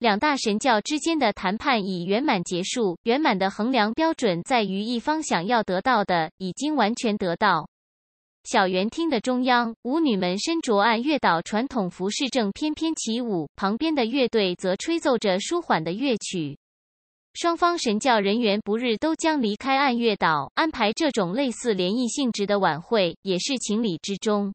两大神教之间的谈判已圆满结束。圆满的衡量标准在于一方想要得到的已经完全得到。小圆厅的中央，舞女们身着暗月岛传统服饰，正翩翩起舞。旁边的乐队则吹奏着舒缓的乐曲。双方神教人员不日都将离开暗月岛，安排这种类似联谊性质的晚会也是情理之中。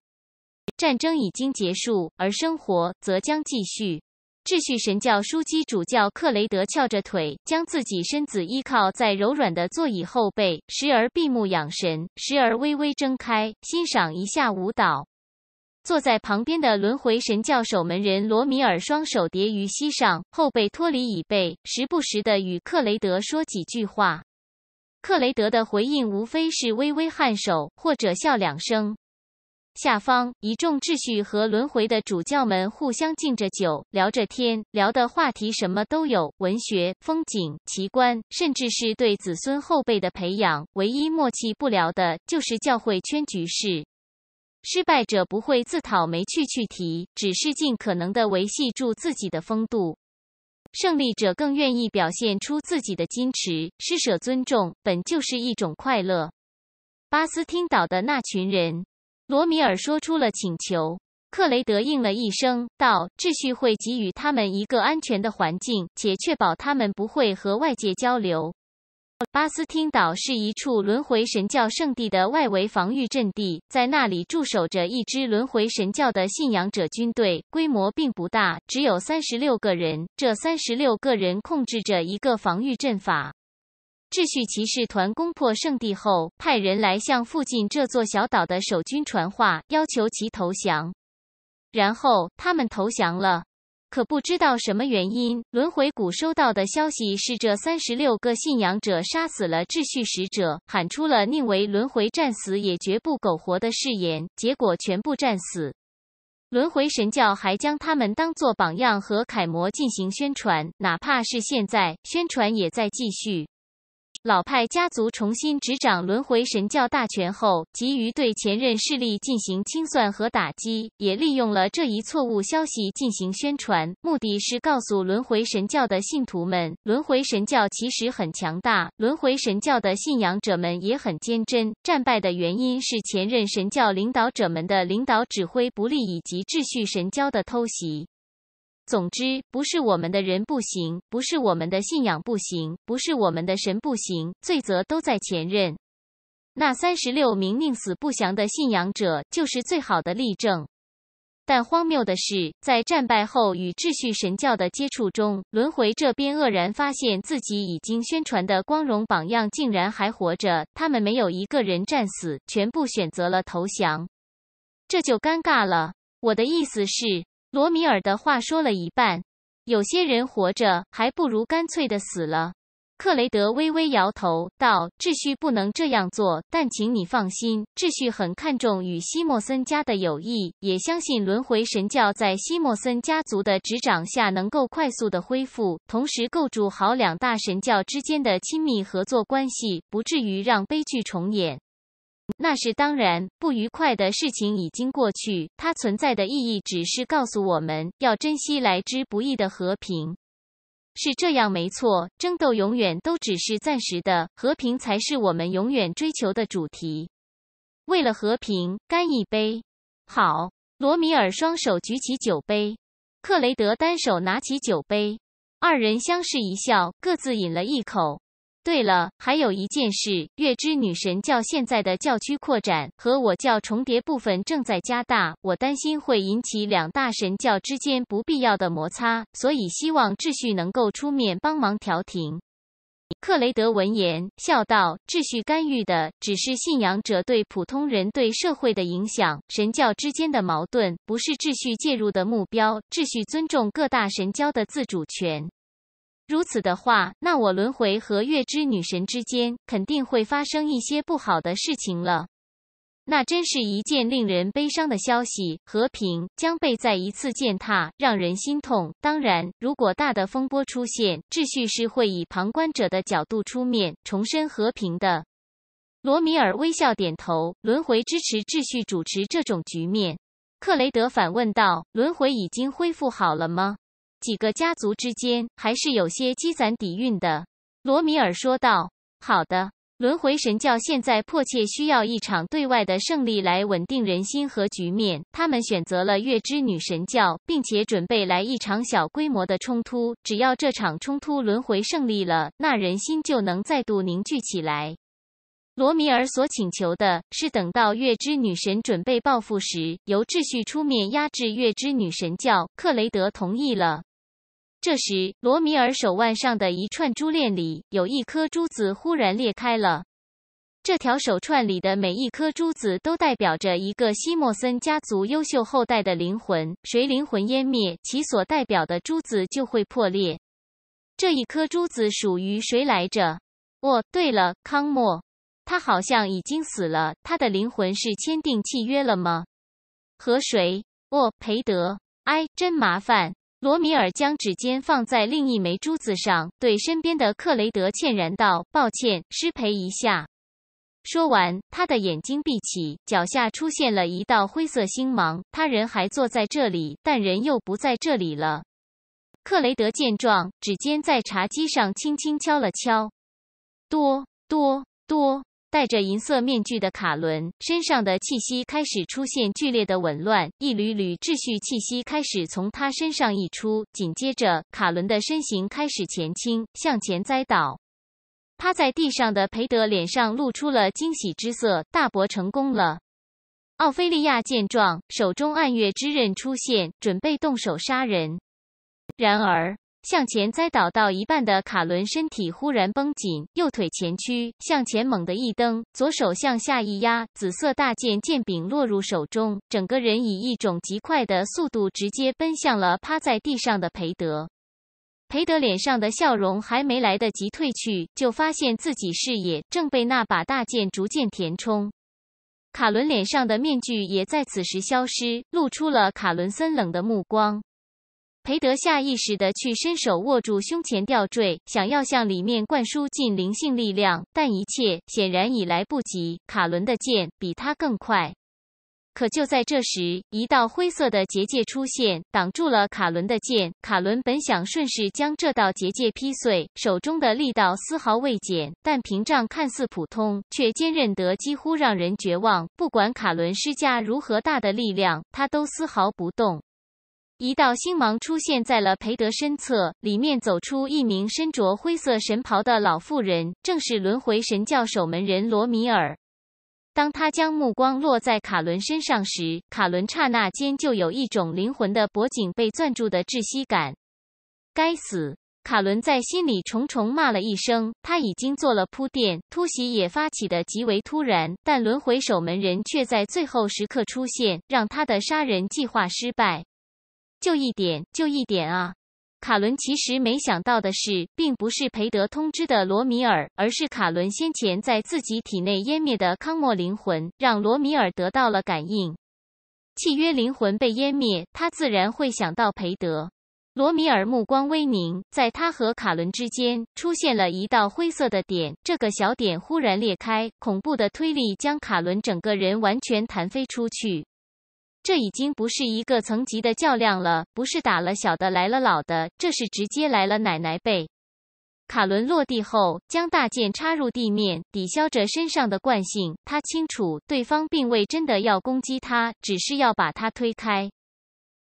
战争已经结束，而生活则将继续。秩序神教枢机主教克雷德翘着腿，将自己身子依靠在柔软的座椅后背，时而闭目养神，时而微微睁开，欣赏一下舞蹈。坐在旁边的轮回神教守门人罗米尔双手叠于膝上，后背脱离椅背，时不时地与克雷德说几句话。克雷德的回应无非是微微颔首或者笑两声。下方一众秩序和轮回的主教们互相敬着酒，聊着天，聊的话题什么都有，文学、风景、奇观，甚至是对子孙后辈的培养。唯一默契不了的就是教会圈局势。失败者不会自讨没趣去提，只是尽可能的维系住自己的风度。胜利者更愿意表现出自己的矜持，施舍尊重本就是一种快乐。巴斯汀岛的那群人。罗米尔说出了请求，克雷德应了一声道：“秩序会给予他们一个安全的环境，且确保他们不会和外界交流。”巴斯汀岛是一处轮回神教圣地的外围防御阵地，在那里驻守着一支轮回神教的信仰者军队，规模并不大，只有三十六个人。这三十六个人控制着一个防御阵法。秩序骑士团攻破圣地后，派人来向附近这座小岛的守军传话，要求其投降。然后他们投降了。可不知道什么原因，轮回谷收到的消息是，这三十六个信仰者杀死了秩序使者，喊出了“宁为轮回战死，也绝不苟活”的誓言，结果全部战死。轮回神教还将他们当作榜样和楷模进行宣传，哪怕是现在，宣传也在继续。老派家族重新执掌轮回神教大权后，急于对前任势力进行清算和打击，也利用了这一错误消息进行宣传，目的是告诉轮回神教的信徒们，轮回神教其实很强大，轮回神教的信仰者们也很坚贞。战败的原因是前任神教领导者们的领导指挥不力以及秩序神教的偷袭。总之，不是我们的人不行，不是我们的信仰不行，不是我们的神不行，罪责都在前任。那三十六名宁死不降的信仰者就是最好的例证。但荒谬的是，在战败后与秩序神教的接触中，轮回这边愕然发现自己已经宣传的光荣榜样竟然还活着，他们没有一个人战死，全部选择了投降，这就尴尬了。我的意思是。罗米尔的话说了一半，有些人活着还不如干脆的死了。克雷德微微摇头道：“秩序不能这样做，但请你放心，秩序很看重与西莫森家的友谊，也相信轮回神教在西莫森家族的执掌下能够快速的恢复，同时构筑好两大神教之间的亲密合作关系，不至于让悲剧重演。”那是当然，不愉快的事情已经过去，它存在的意义只是告诉我们要珍惜来之不易的和平，是这样没错。争斗永远都只是暂时的，和平才是我们永远追求的主题。为了和平，干一杯！好，罗米尔双手举起酒杯，克雷德单手拿起酒杯，二人相视一笑，各自饮了一口。对了，还有一件事，月之女神教现在的教区扩展和我教重叠部分正在加大，我担心会引起两大神教之间不必要的摩擦，所以希望秩序能够出面帮忙调停。克雷德闻言笑道：“秩序干预的只是信仰者对普通人对社会的影响，神教之间的矛盾不是秩序介入的目标，秩序尊重各大神教的自主权。”如此的话，那我轮回和月之女神之间肯定会发生一些不好的事情了。那真是一件令人悲伤的消息，和平将被再一次践踏，让人心痛。当然，如果大的风波出现，秩序是会以旁观者的角度出面重申和平的。罗米尔微笑点头，轮回支持秩序主持这种局面。克雷德反问道：“轮回已经恢复好了吗？”几个家族之间还是有些积攒底蕴的，罗米尔说道：“好的，轮回神教现在迫切需要一场对外的胜利来稳定人心和局面。他们选择了月之女神教，并且准备来一场小规模的冲突。只要这场冲突轮回胜利了，那人心就能再度凝聚起来。”罗米尔所请求的是，等到月之女神准备报复时，由秩序出面压制月之女神教。克雷德同意了。这时，罗米尔手腕上的一串珠链里有一颗珠子忽然裂开了。这条手串里的每一颗珠子都代表着一个西莫森家族优秀后代的灵魂，谁灵魂湮灭，其所代表的珠子就会破裂。这一颗珠子属于谁来着？哦，对了，康莫，他好像已经死了。他的灵魂是签订契约了吗？和谁？哦，培德。哎，真麻烦。罗米尔将指尖放在另一枚珠子上，对身边的克雷德歉然道：“抱歉，失陪一下。”说完，他的眼睛闭起，脚下出现了一道灰色星芒。他人还坐在这里，但人又不在这里了。克雷德见状，指尖在茶几上轻轻敲了敲，多多多。戴着银色面具的卡伦身上的气息开始出现剧烈的紊乱，一缕缕秩序气息开始从他身上溢出。紧接着，卡伦的身形开始前倾，向前栽倒。趴在地上的培德脸上露出了惊喜之色：“大伯成功了！”奥菲利亚见状，手中暗月之刃出现，准备动手杀人。然而，向前栽倒到一半的卡伦身体忽然绷紧，右腿前屈，向前猛地一蹬，左手向下一压，紫色大剑剑柄落入手中，整个人以一种极快的速度直接奔向了趴在地上的培德。培德脸上的笑容还没来得及褪去，就发现自己视野正被那把大剑逐渐填充。卡伦脸上的面具也在此时消失，露出了卡伦森冷的目光。裴德下意识地去伸手握住胸前吊坠，想要向里面灌输进灵性力量，但一切显然已来不及。卡伦的剑比他更快。可就在这时，一道灰色的结界出现，挡住了卡伦的剑。卡伦本想顺势将这道结界劈碎，手中的力道丝毫未减，但屏障看似普通，却坚韧得几乎让人绝望。不管卡伦施加如何大的力量，他都丝毫不动。一道星芒出现在了裴德身侧，里面走出一名身着灰色神袍的老妇人，正是轮回神教守门人罗米尔。当他将目光落在卡伦身上时，卡伦刹那间就有一种灵魂的脖颈被攥住的窒息感。该死！卡伦在心里重重骂了一声。他已经做了铺垫，突袭也发起的极为突然，但轮回守门人却在最后时刻出现，让他的杀人计划失败。就一点，就一点啊！卡伦其实没想到的是，并不是培德通知的罗米尔，而是卡伦先前在自己体内湮灭的康莫灵魂，让罗米尔得到了感应。契约灵魂被湮灭，他自然会想到培德。罗米尔目光微凝，在他和卡伦之间出现了一道灰色的点，这个小点忽然裂开，恐怖的推力将卡伦整个人完全弹飞出去。这已经不是一个层级的较量了，不是打了小的来了老的，这是直接来了奶奶辈。卡伦落地后，将大剑插入地面，抵消着身上的惯性。他清楚，对方并未真的要攻击他，只是要把他推开。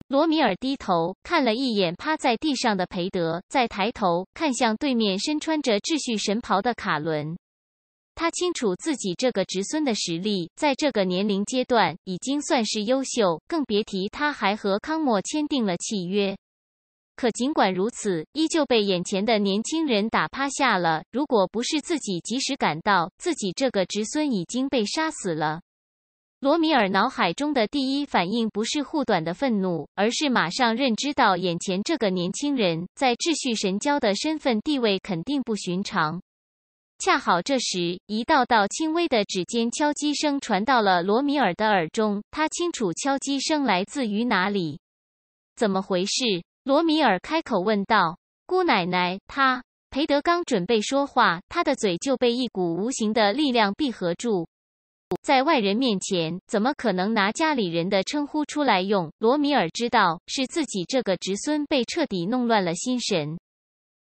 罗米尔低头看了一眼趴在地上的培德，再抬头看向对面身穿着秩序神袍的卡伦。他清楚自己这个侄孙的实力，在这个年龄阶段已经算是优秀，更别提他还和康莫签订了契约。可尽管如此，依旧被眼前的年轻人打趴下了。如果不是自己及时赶到，自己这个侄孙已经被杀死了。罗米尔脑海中的第一反应不是护短的愤怒，而是马上认知到眼前这个年轻人在秩序神教的身份地位肯定不寻常。恰好这时，一道道轻微的指尖敲击声传到了罗米尔的耳中。他清楚敲击声来自于哪里，怎么回事？罗米尔开口问道：“姑奶奶，他……”裴德刚准备说话，他的嘴就被一股无形的力量闭合住。在外人面前，怎么可能拿家里人的称呼出来用？罗米尔知道，是自己这个侄孙被彻底弄乱了心神。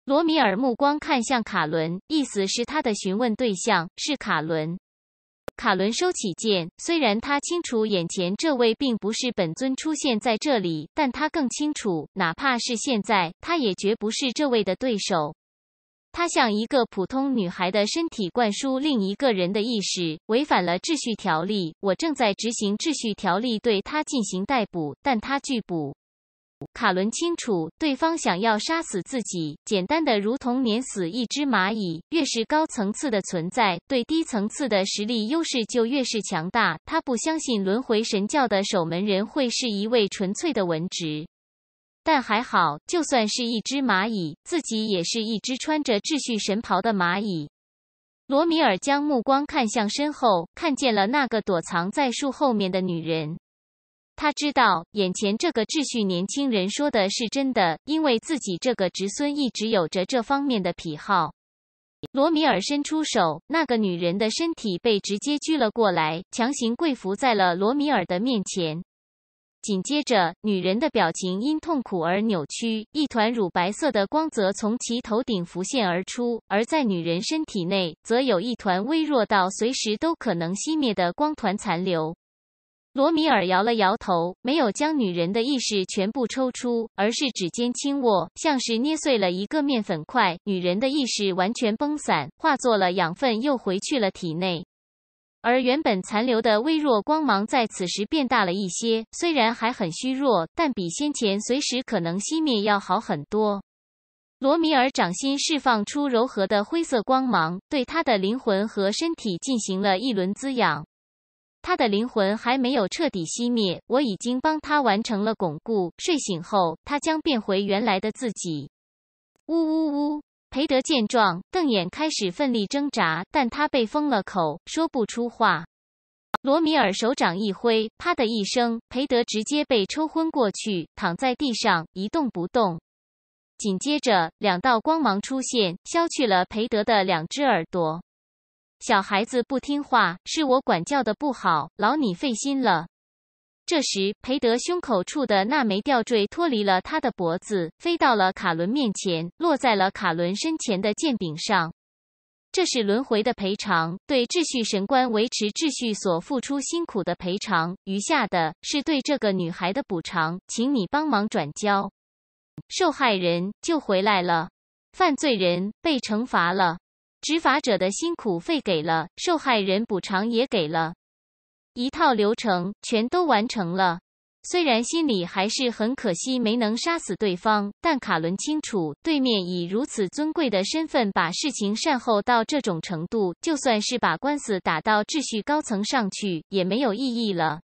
罗米尔目光看向卡伦，意思是他的询问对象是卡伦。卡伦收起剑，虽然他清楚眼前这位并不是本尊出现在这里，但他更清楚，哪怕是现在，他也绝不是这位的对手。他向一个普通女孩的身体灌输另一个人的意识，违反了秩序条例。我正在执行秩序条例，对他进行逮捕，但他拒捕。卡伦清楚，对方想要杀死自己，简单的如同碾死一只蚂蚁。越是高层次的存在，对低层次的实力优势就越是强大。他不相信轮回神教的守门人会是一位纯粹的文职，但还好，就算是一只蚂蚁，自己也是一只穿着秩序神袍的蚂蚁。罗米尔将目光看向身后，看见了那个躲藏在树后面的女人。他知道眼前这个秩序年轻人说的是真的，因为自己这个侄孙一直有着这方面的癖好。罗米尔伸出手，那个女人的身体被直接拘了过来，强行跪伏在了罗米尔的面前。紧接着，女人的表情因痛苦而扭曲，一团乳白色的光泽从其头顶浮现而出，而在女人身体内，则有一团微弱到随时都可能熄灭的光团残留。罗米尔摇了摇头，没有将女人的意识全部抽出，而是指尖轻握，像是捏碎了一个面粉块。女人的意识完全崩散，化作了养分，又回去了体内。而原本残留的微弱光芒在此时变大了一些，虽然还很虚弱，但比先前随时可能熄灭要好很多。罗米尔掌心释放出柔和的灰色光芒，对他的灵魂和身体进行了一轮滋养。他的灵魂还没有彻底熄灭，我已经帮他完成了巩固。睡醒后，他将变回原来的自己。呜呜呜！培德见状，瞪眼开始奋力挣扎，但他被封了口，说不出话。罗米尔手掌一挥，啪的一声，培德直接被抽昏过去，躺在地上一动不动。紧接着，两道光芒出现，削去了培德的两只耳朵。小孩子不听话，是我管教的不好，劳你费心了。这时，培德胸口处的那枚吊坠脱离了他的脖子，飞到了卡伦面前，落在了卡伦身前的剑柄上。这是轮回的赔偿，对秩序神官维持秩序所付出辛苦的赔偿。余下的是对这个女孩的补偿，请你帮忙转交。受害人就回来了，犯罪人被惩罚了。执法者的辛苦费给了，受害人补偿也给了，一套流程全都完成了。虽然心里还是很可惜没能杀死对方，但卡伦清楚，对面以如此尊贵的身份把事情善后到这种程度，就算是把官司打到秩序高层上去也没有意义了。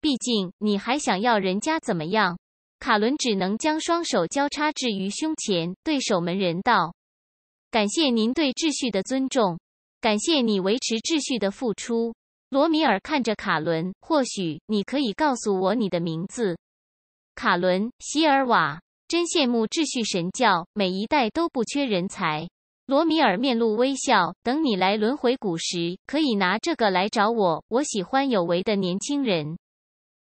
毕竟你还想要人家怎么样？卡伦只能将双手交叉置于胸前，对守门人道。感谢您对秩序的尊重，感谢你维持秩序的付出。罗米尔看着卡伦，或许你可以告诉我你的名字。卡伦·希尔瓦，真羡慕秩序神教每一代都不缺人才。罗米尔面露微笑，等你来轮回谷时，可以拿这个来找我。我喜欢有为的年轻人。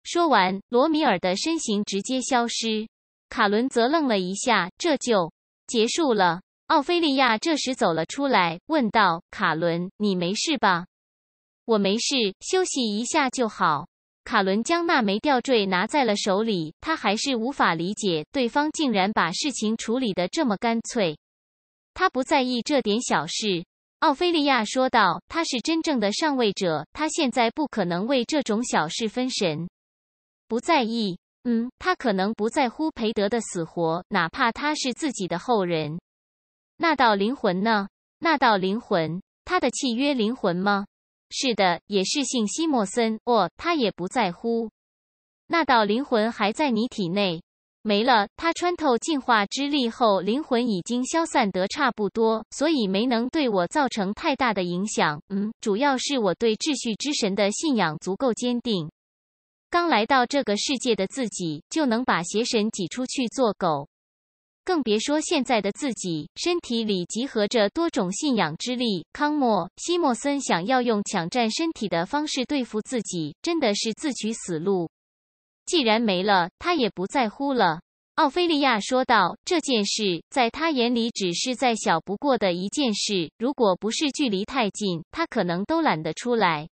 说完，罗米尔的身形直接消失。卡伦则愣了一下，这就结束了。奥菲利亚这时走了出来，问道：“卡伦，你没事吧？”“我没事，休息一下就好。”卡伦将那枚吊坠拿在了手里，他还是无法理解对方竟然把事情处理的这么干脆。他不在意这点小事。奥菲利亚说道：“他是真正的上位者，他现在不可能为这种小事分神。不在意，嗯，他可能不在乎培德的死活，哪怕他是自己的后人。”那道灵魂呢？那道灵魂，他的契约灵魂吗？是的，也是姓西莫森。哦，他也不在乎。那道灵魂还在你体内？没了，他穿透进化之力后，灵魂已经消散得差不多，所以没能对我造成太大的影响。嗯，主要是我对秩序之神的信仰足够坚定。刚来到这个世界的自己，就能把邪神挤出去做狗。更别说现在的自己，身体里集合着多种信仰之力。康莫西莫森想要用抢占身体的方式对付自己，真的是自取死路。既然没了，他也不在乎了。奥菲利亚说道：“这件事在他眼里只是再小不过的一件事，如果不是距离太近，他可能都懒得出来。”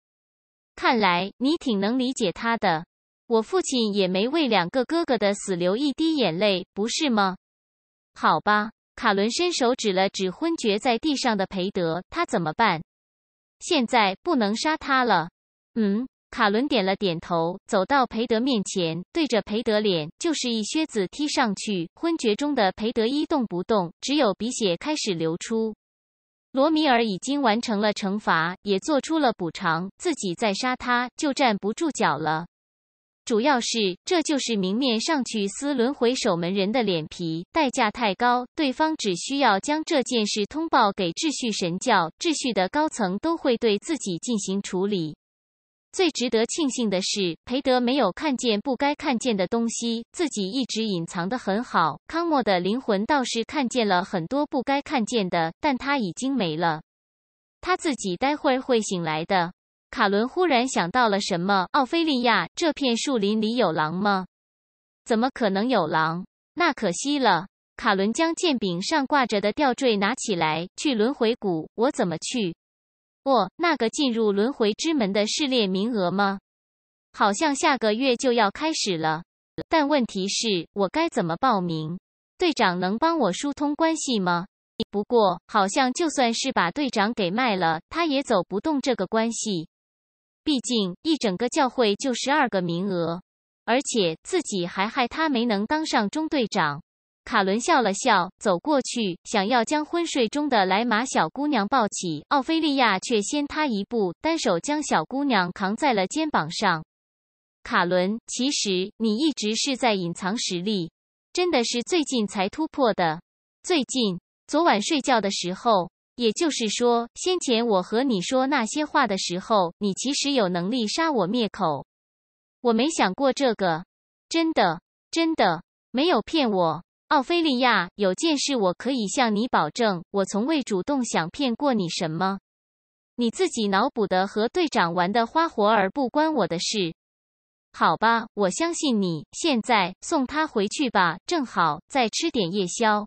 看来你挺能理解他的。我父亲也没为两个哥哥的死流一滴眼泪，不是吗？好吧，卡伦伸手指了指昏厥在地上的培德，他怎么办？现在不能杀他了。嗯，卡伦点了点头，走到培德面前，对着培德脸就是一靴子踢上去。昏厥中的培德一动不动，只有鼻血开始流出。罗米尔已经完成了惩罚，也做出了补偿，自己再杀他就站不住脚了。主要是，这就是明面上去撕轮回守门人的脸皮，代价太高。对方只需要将这件事通报给秩序神教，秩序的高层都会对自己进行处理。最值得庆幸的是，培德没有看见不该看见的东西，自己一直隐藏的很好。康莫的灵魂倒是看见了很多不该看见的，但他已经没了，他自己待会儿会醒来的。卡伦忽然想到了什么？奥菲利亚，这片树林里有狼吗？怎么可能有狼？那可惜了。卡伦将剑柄上挂着的吊坠拿起来，去轮回谷。我怎么去？哦，那个进入轮回之门的试炼名额吗？好像下个月就要开始了。但问题是我该怎么报名？队长能帮我疏通关系吗？不过，好像就算是把队长给卖了，他也走不动这个关系。毕竟，一整个教会就十二个名额，而且自己还害他没能当上中队长。卡伦笑了笑，走过去，想要将昏睡中的莱玛小姑娘抱起，奥菲利亚却先他一步，单手将小姑娘扛在了肩膀上。卡伦，其实你一直是在隐藏实力，真的是最近才突破的。最近，昨晚睡觉的时候。也就是说，先前我和你说那些话的时候，你其实有能力杀我灭口。我没想过这个，真的，真的没有骗我。奥菲利亚，有件事我可以向你保证，我从未主动想骗过你什么。你自己脑补的和队长玩的花活儿不关我的事，好吧？我相信你。现在送他回去吧，正好再吃点夜宵。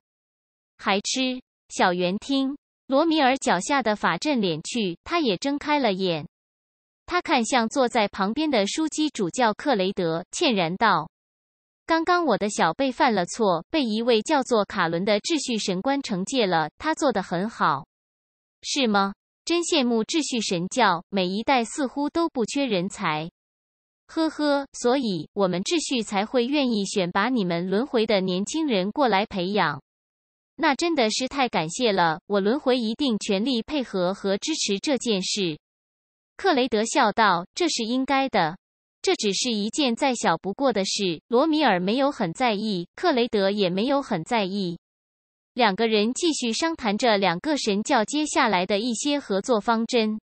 还吃？小园听。罗米尔脚下的法阵敛去，他也睁开了眼。他看向坐在旁边的枢机主教克雷德，歉然道：“刚刚我的小辈犯了错，被一位叫做卡伦的秩序神官惩戒了。他做的很好，是吗？真羡慕秩序神教，每一代似乎都不缺人才。呵呵，所以我们秩序才会愿意选拔你们轮回的年轻人过来培养。”那真的是太感谢了，我轮回一定全力配合和支持这件事。”克雷德笑道，“这是应该的，这只是一件再小不过的事。”罗米尔没有很在意，克雷德也没有很在意，两个人继续商谈着两个神教接下来的一些合作方针。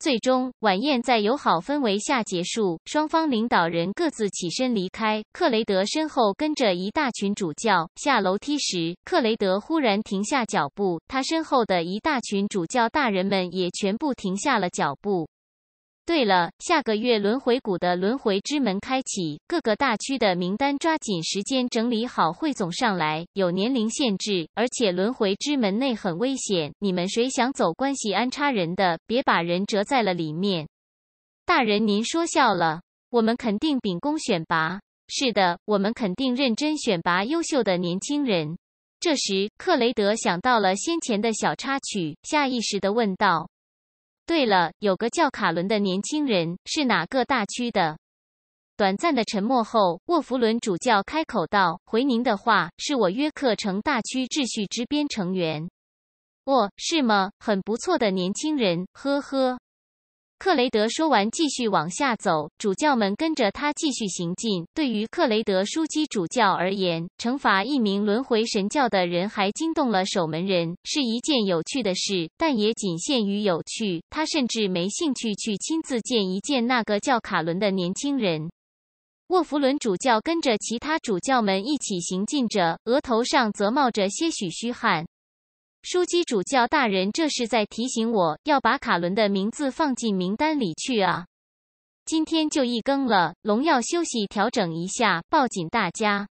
最终晚宴在友好氛围下结束，双方领导人各自起身离开。克雷德身后跟着一大群主教，下楼梯时，克雷德忽然停下脚步，他身后的一大群主教大人们也全部停下了脚步。对了，下个月轮回谷的轮回之门开启，各个大区的名单抓紧时间整理好，汇总上来。有年龄限制，而且轮回之门内很危险。你们谁想走关系安插人的，别把人折在了里面。大人，您说笑了，我们肯定秉公选拔。是的，我们肯定认真选拔优秀的年轻人。这时，克雷德想到了先前的小插曲，下意识地问道。对了，有个叫卡伦的年轻人是哪个大区的？短暂的沉默后，沃弗伦主教开口道：“回您的话，是我约克城大区秩序之边成员。哦，是吗？很不错的年轻人，呵呵。”克雷德说完，继续往下走。主教们跟着他继续行进。对于克雷德枢机主教而言，惩罚一名轮回神教的人，还惊动了守门人，是一件有趣的事，但也仅限于有趣。他甚至没兴趣去亲自见一见那个叫卡伦的年轻人。沃弗伦主教跟着其他主教们一起行进着，额头上则冒着些许虚汗。枢机主教大人，这是在提醒我要把卡伦的名字放进名单里去啊！今天就一更了，龙要休息调整一下，抱紧大家。